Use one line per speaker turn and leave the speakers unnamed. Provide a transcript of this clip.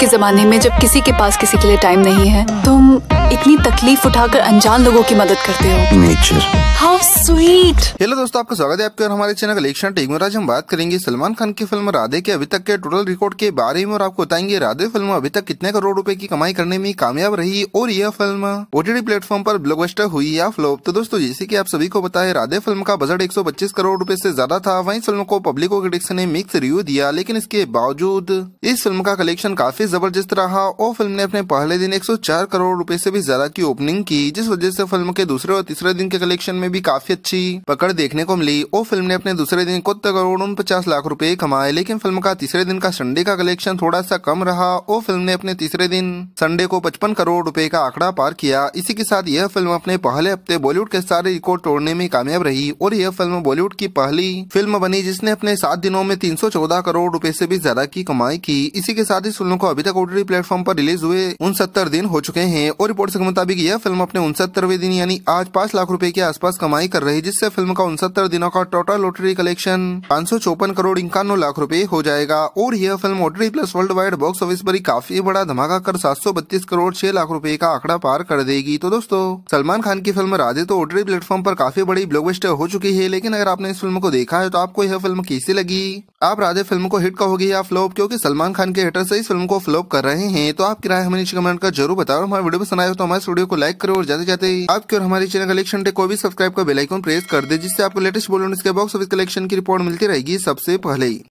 के जमाने में जब किसी के पास किसी के लिए टाइम नहीं है तुम तो इतनी तकलीफ उठाकर अनजान लोगों की मदद करते हो नेचर
हाउ स्वीट हेलो दोस्तों आपका स्वागत है आपके और हमारे चैनल कलेक्शन टेक में आज हम बात करेंगे सलमान खान की फिल्म राधे के अभी तक के टोटल रिकॉर्ड के बारे में और आपको बताएंगे राधे फिल्म अभी तक कितने करोड़ रूपए की कमाई करने में कामयाब रही और यह फिल्म ओटीडी प्लेटफॉर्म आरोप ब्लॉकबस्टर हुई या फ्लॉप तो दोस्तों जैसे की आप सभी को बताए राधे फिल्म का बजट एक करोड़ रूपए ऐसी ज्यादा था वही फिल्म को पब्लिक और क्रिटिक्स ने मिक्स रिव्यू दिया लेकिन इसके बावजूद इस फिल्म का कलेक्शन काफी जबरदस्त रहा और फिल्म ने अपने पहले दिन एक करोड़ रूपए ऐसी भी थोड़ी ज्यादा की ओपनिंग की जिस वजह से फिल्म के दूसरे और तीसरे दिन के कलेक्शन में भी काफी अच्छी पकड़ देखने को मिली और फिल्म ने अपने दूसरे दिन खुद तो करोड़ पचास लाख रूपए कमाए लेकिन फिल्म का तीसरे दिन का संडे का कलेक्शन थोड़ा सा कम रहा और फिल्म ने अपने तीसरे दिन संडे को पचपन करोड़ रूपए का आंकड़ा पार किया इसी के साथ यह फिल्म अपने पहले हफ्ते बॉलीवुड के सारे रिकॉर्ड तोड़ने में कामयाब रही और यह फिल्म बॉलीवुड की पहली फिल्म बनी जिसने अपने सात दिनों में तीन करोड़ रूपए ऐसी भी ज्यादा की कमाई की इसी के साथ इस फिल्म को अभी तक ओटीटी प्लेटफॉर्म आरोप रिलीज हुए उन सत्तर दिन हो चुके हैं और रिपोर्ट रिपोर्ट्स के मुताबिक यह फिल्म अपने उनसत्तरवें दिन यानी आज पांच लाख रुपए के आसपास कमाई कर रही जिससे फिल्म का उनसत्तर दिनों का टोटल लॉटरी कलेक्शन पाँच करोड़ इक्यानवे लाख रूपए हो जाएगा और यह film OTT plus world wide box office पर काफी बड़ा धमाका कर सात करोड़ छह लाख रूपए का आंकड़ा पार कर देगी तो दोस्तों सलमान खान की फिल्म राजे तो ओटरी प्लेटफॉर्म पर काफी बड़ी ब्लॉकबस्टर हो चुकी है लेकिन अगर आपने इस फिल्म को देखा है तो आपको यह फिल्म कैसी लगी आप राधे फिल्म को हिट कहोगे या फ्लॉप क्योंकि सलमान खान के से इस फिल्म को फ्लॉप कर रहे हैं तो आप किराए हमें नीचे कमेंट कर जरूर बताओ हमारे वीडियो पसंद आए तो हमारे स्टूडियो को लाइक करो और जाते जाते आपके और हमारे चैनल कलेक्शन को भी सब्सक्राइब का बेलाइकॉन प्रेस कर दे जिससे आपको लेटेस्ट बॉलीवुड के बॉक्स ऑफिस कलेक्शन की रिपोर्ट मिलती रहेगी सबसे पहले